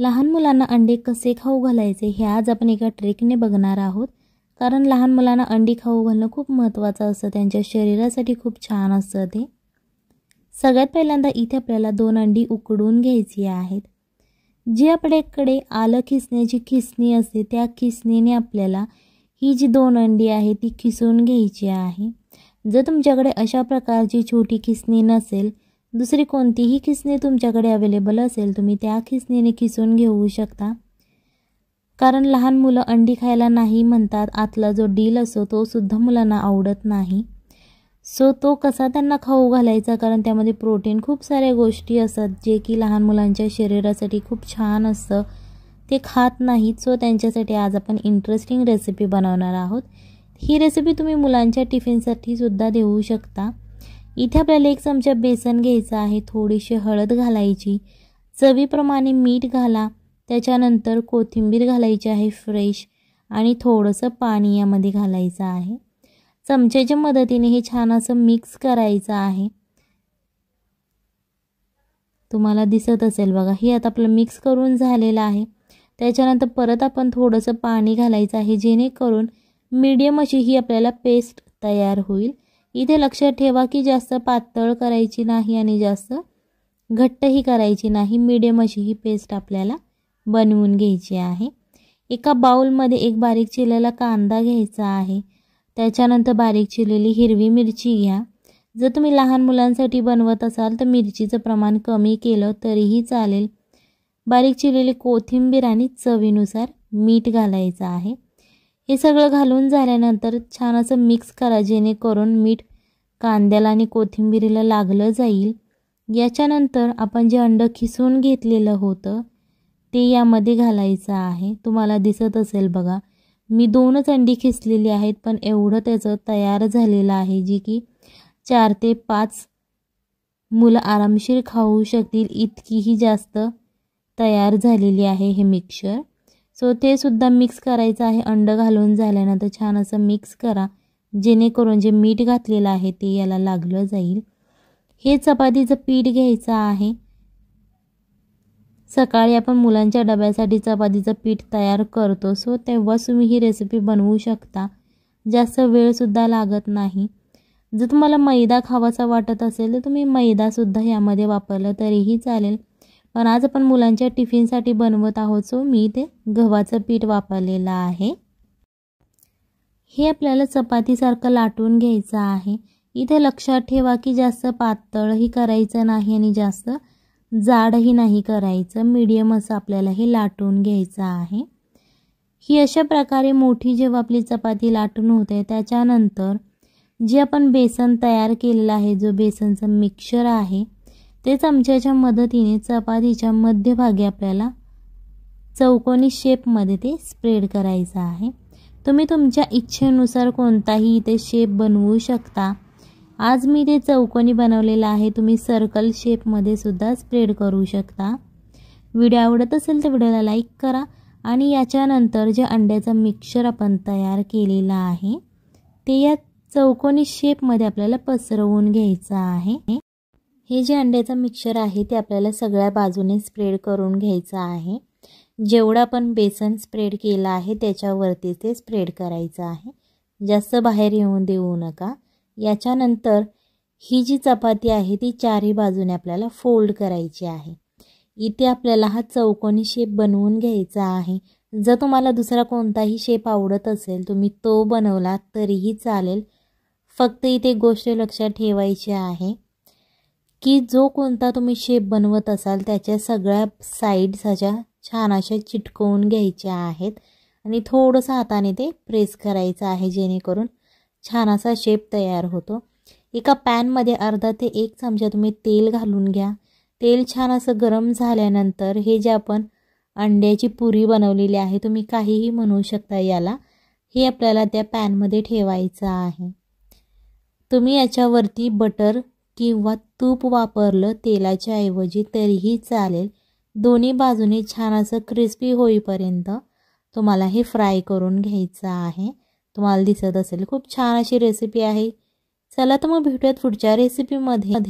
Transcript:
लहान मुलांना अंडे कसे खाऊ घालायचे हे आज आपण एका ट्रेकने बघणार आहोत कारण लहान मुलांना अंडी खाऊ घालणं खूप महत्त्वाचं असतं त्यांच्या शरीरासाठी खूप छान असतं ते सगळ्यात पहिल्यांदा इथे आपल्याला दोन अंडी उकडून घ्यायची आहेत जी आपल्याकडे आलं खिसण्याची खिसणी असते त्या खिसणीने आपल्याला ही जी दोन अंडी आहे ती खिसून घ्यायची आहे जर तुमच्याकडे अशा प्रकारची छोटी खिसणी नसेल दुसरी कोणतीही खिसणी तुमच्याकडे अवेलेबल असेल तुम्ही त्या खिसणीने खिसून घेऊ शकता कारण लहान मुलं अंडी खायला नाही म्हणतात आतला जो डील असो तो सुद्धा मुलांना आवडत नाही सो तो कसा त्यांना खाऊ घालायचा कारण त्यामध्ये प्रोटीन खूप साऱ्या गोष्टी असतात जे की लहान मुलांच्या शरीरासाठी खूप छान असतं ते खात नाहीत सो त्यांच्यासाठी आज आपण इंटरेस्टिंग रेसिपी बनवणार आहोत ही रेसिपी तुम्ही मुलांच्या टिफिनसाठी सुद्धा देऊ शकता इथे आपल्याला एक चमचा बेसन घ्यायचं आहे थोडीशी हळद घालायची चवीप्रमाणे मीठ घाला त्याच्यानंतर कोथिंबीर घालायची आहे फ्रेश आणि थोडंसं पाणी यामध्ये घालायचं आहे चमच्याच्या मदतीने हे छान असं मिक्स करायचं आहे तुम्हाला दिसत असेल बघा हे आता आपलं मिक्स करून झालेलं आहे त्याच्यानंतर परत आपण थोडंसं पाणी घालायचं आहे जेणेकरून मीडियम अशी ही आपल्याला पेस्ट तयार होईल इथे लक्षात ठेवा की जास्त पातळ करायची नाही आणि जास्त घट्टही करायची नाही मिडियम अशी ही पेस्ट आपल्याला बनवून घ्यायची आहे एका बाऊलमध्ये एक बारीक चिरलेला कांदा घ्यायचा आहे त्याच्यानंतर बारीक चिरलेली हिरवी मिरची घ्या जर तुम्ही लहान मुलांसाठी बनवत असाल तर मिरचीचं प्रमाण कमी केलं तरीही चालेल बारीक चिरलेली कोथिंबीर आणि चवीनुसार मीठ घालायचं आहे हे सगळं घालून झाल्यानंतर छान असं मिक्स करा जेणेकरून मीठ कांद्याला आणि कोथिंबिरीला लागलं जाईल याच्यानंतर आपण जे अंडं खिसून घेतलेलं होतं ते यामध्ये घालायचं आहे तुम्हाला दिसत असेल बघा मी दोनच अंडी खिसलेली आहेत पण एवढं त्याचं तयार झालेलं आहे जी की चार ते पाच मुलं आरामशीर खाऊ शकतील इतकीही जास्त तयार झालेली आहे हे मिक्सर सो ते सुद्धा मिक्स करायचं आहे अंडं घालून झाल्यानंतर छान असं मिक्स करा जेणेकरून जे मीठ घातलेलं आहे ते याला लागलं जाईल हे चपातीचं पीठ घ्यायचं आहे सकाळी आपण मुलांच्या डब्यासाठी चपातीचं पीठ तयार करतो सो तेव्हाच तुम्ही ही रेसिपी बनवू शकता जास्त वेळसुद्धा लागत नाही जर तुम्हाला मैदा खावासा वाटत असेल तर तुम्ही मैदासुद्धा यामध्ये वापरला तरीही चालेल पण आज आपण मुलांच्या टिफिनसाठी बनवत आहोत सो मी इथे गव्हाचं पीठ वापरलेलं आहे हे आपल्याला चपातीसारखं लाटून घ्यायचं आहे इथे लक्षात ठेवा की जास्त पातळही करायचं नाही आणि जास्त जाडही नाही करायचं मीडियम असं आपल्याला हे लाटून घ्यायचं आहे ही अशा प्रकारे मोठी जेव्हा आपली चपाती लाटून होते त्याच्यानंतर जे आपण बेसन तयार केलेलं आहे जो बेसनचं मिक्सर आहे ते चमच्याच्या मदतीने चपातीच्या मध्यभागी आपल्याला चौकोनी शेपमध्ये ते स्प्रेड करायचं आहे तुम्ही तुमच्या इच्छेनुसार कोणताही इथे शेप बनवू शकता आज मी ते चौकोनी बनवलेलं आहे तुम्ही सर्कल शेपमध्ये सुद्धा स्प्रेड करू शकता व्हिडिओ आवडत असेल तर व्हिडिओला लाईक करा आणि याच्यानंतर जे अंड्याचं मिक्सर आपण तयार केलेलं आहे ते या चौकोनी शेपमध्ये आपल्याला पसरवून घ्यायचं आहे हे जे अंड्याचं मिक्सर आहे ते आपल्याला सगळ्या बाजूने स्प्रेड करून घ्यायचं आहे जेवढा पण बेसन स्प्रेड केला आहे त्याच्यावरती ते स्प्रेड करायचं आहे जास्त बाहेर येऊन देऊ नका याच्यानंतर ही जी चपाती आहे ती चारही बाजूने आपल्याला फोल्ड करायची आहे इथे आपल्याला हा चौकोनी शेप बनवून घ्यायचा आहे जर तुम्हाला दुसरा कोणताही शेप आवडत असेल तुम्ही तो बनवला तरीही चालेल फक्त इथे गोष्ट लक्षात ठेवायची आहे की जो कोणता तुम्ही शेप बनवत असाल त्याच्या सगळ्या साईड्स अशा छान अशा चिटकवून घ्यायच्या आहेत आणि थोडंसं हाताने ते प्रेस करायचं आहे जेणेकरून छान असा शेप तयार होतो एका पॅनमध्ये अर्धा ते एक चमचा तुम्ही तेल घालून घ्या तेल छान असं गरम झाल्यानंतर हे जे आपण अंड्याची पुरी बनवलेली आहे तुम्ही काहीही म्हणू शकता याला हे आपल्याला त्या पॅनमध्ये ठेवायचं आहे तुम्ही याच्यावरती बटर किंवा तूप वापरलं तेलाच्या ऐवजी तरीही चालेल दोन्ही बाजूने छान असं क्रिस्पी होईपर्यंत तुम्हाला हे फ्राय करून घ्यायचं आहे तुम्हाला दिसत असेल खूप छान अशी रेसिपी आहे चला तर मग भेटूयात पुढच्या रेसिपीमध्ये